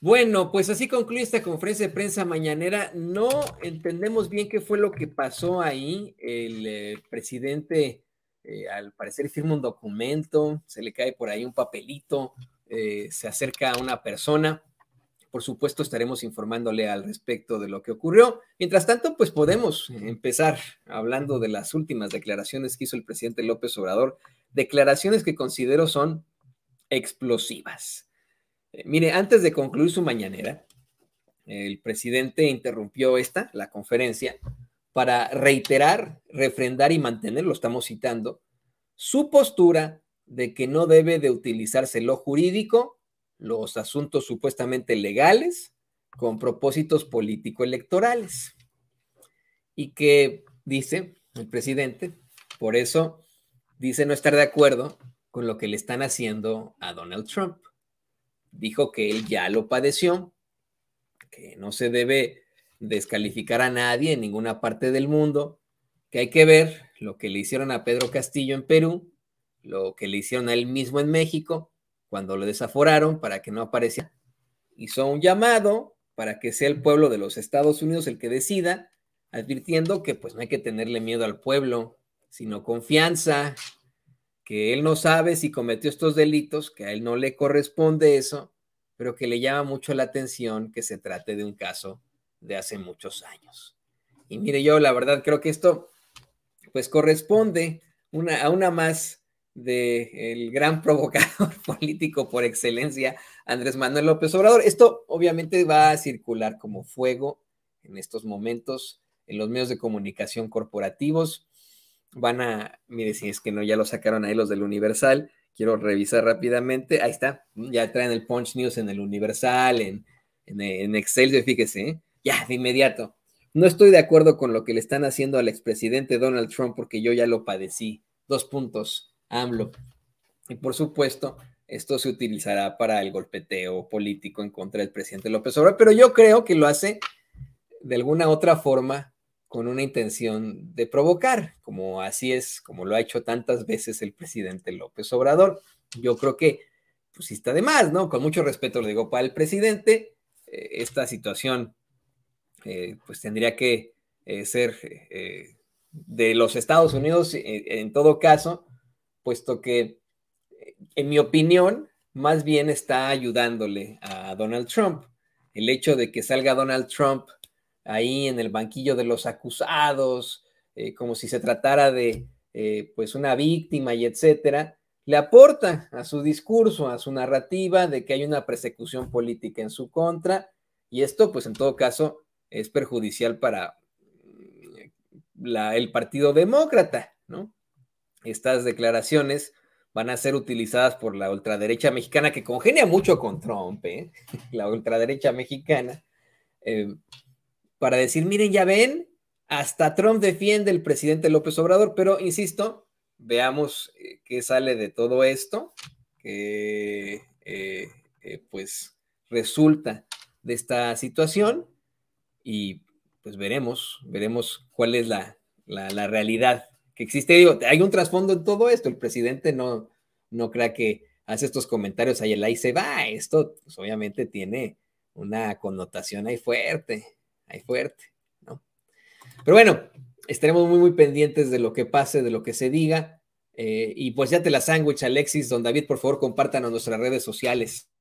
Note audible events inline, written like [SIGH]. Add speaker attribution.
Speaker 1: Bueno, pues así concluye esta conferencia de prensa mañanera. No entendemos bien qué fue lo que pasó ahí. El eh, presidente, eh, al parecer, firma un documento, se le cae por ahí un papelito, eh, se acerca a una persona. Por supuesto, estaremos informándole al respecto de lo que ocurrió. Mientras tanto, pues podemos empezar hablando de las últimas declaraciones que hizo el presidente López Obrador, declaraciones que considero son explosivas. Eh, mire, antes de concluir su mañanera, el presidente interrumpió esta, la conferencia, para reiterar, refrendar y mantener, lo estamos citando, su postura de que no debe de utilizarse lo jurídico, los asuntos supuestamente legales, con propósitos político-electorales. Y que, dice el presidente, por eso dice no estar de acuerdo con lo que le están haciendo a Donald Trump. Dijo que él ya lo padeció, que no se debe descalificar a nadie en ninguna parte del mundo, que hay que ver lo que le hicieron a Pedro Castillo en Perú, lo que le hicieron a él mismo en México, cuando lo desaforaron para que no apareciera. Hizo un llamado para que sea el pueblo de los Estados Unidos el que decida, advirtiendo que pues no hay que tenerle miedo al pueblo, sino confianza que él no sabe si cometió estos delitos, que a él no le corresponde eso, pero que le llama mucho la atención que se trate de un caso de hace muchos años. Y mire, yo la verdad creo que esto pues corresponde una, a una más del gran [LAUGHS] provocador político por excelencia, Andrés Manuel López Obrador. Esto obviamente va a circular como fuego en estos momentos en los medios de comunicación corporativos van a, mire, si es que no, ya lo sacaron ahí los del Universal, quiero revisar rápidamente, ahí está, ya traen el Punch News en el Universal, en, en, Excel, fíjese, ¿eh? ya, de inmediato. No estoy de acuerdo con lo que le están haciendo al expresidente Donald Trump porque yo ya lo padecí. Dos puntos, AMLO. Y por supuesto, esto se utilizará para el golpeteo político en contra del presidente López Obrador, pero yo creo que lo hace de alguna otra forma con una intención de provocar, como así es, como lo ha hecho tantas veces el presidente López Obrador. Yo creo que, pues sí está de más, ¿no? Con mucho respeto le digo para el presidente, eh, esta situación, eh, pues tendría que eh, ser de los Estados Unidos en todo caso, puesto que, en mi opinión, más bien está ayudándole a Donald Trump. El hecho de que salga Donald Trump ahí en el banquillo de los acusados, eh, como si se tratara de eh, pues una víctima y etcétera, le aporta a su discurso, a su narrativa de que hay una persecución política en su contra y esto pues en todo caso es perjudicial para mm, la, el Partido Demócrata, ¿no? Estas declaraciones van a ser utilizadas por la ultraderecha mexicana que congenia mucho con Trump, ¿eh? [LAUGHS] la ultraderecha mexicana, eh, para decir, miren, ya ven, hasta Trump defiende el presidente López Obrador, pero insisto, veamos eh, qué sale de todo esto, que eh, eh, pues resulta de esta situación y pues veremos, veremos cuál es la, realidad que existe. Digo, hay un trasfondo en todo esto, el presidente no, no crea que hace estos comentarios ahí el ahí se va, esto pues, obviamente tiene una connotación ahí fuerte. Ahí fuerte, ¿no? Pero bueno, estaremos muy, muy pendientes de lo que pase, de lo que se diga. Eh, y pues ya te la sándwich, Alexis, don David, por favor, a nuestras redes sociales.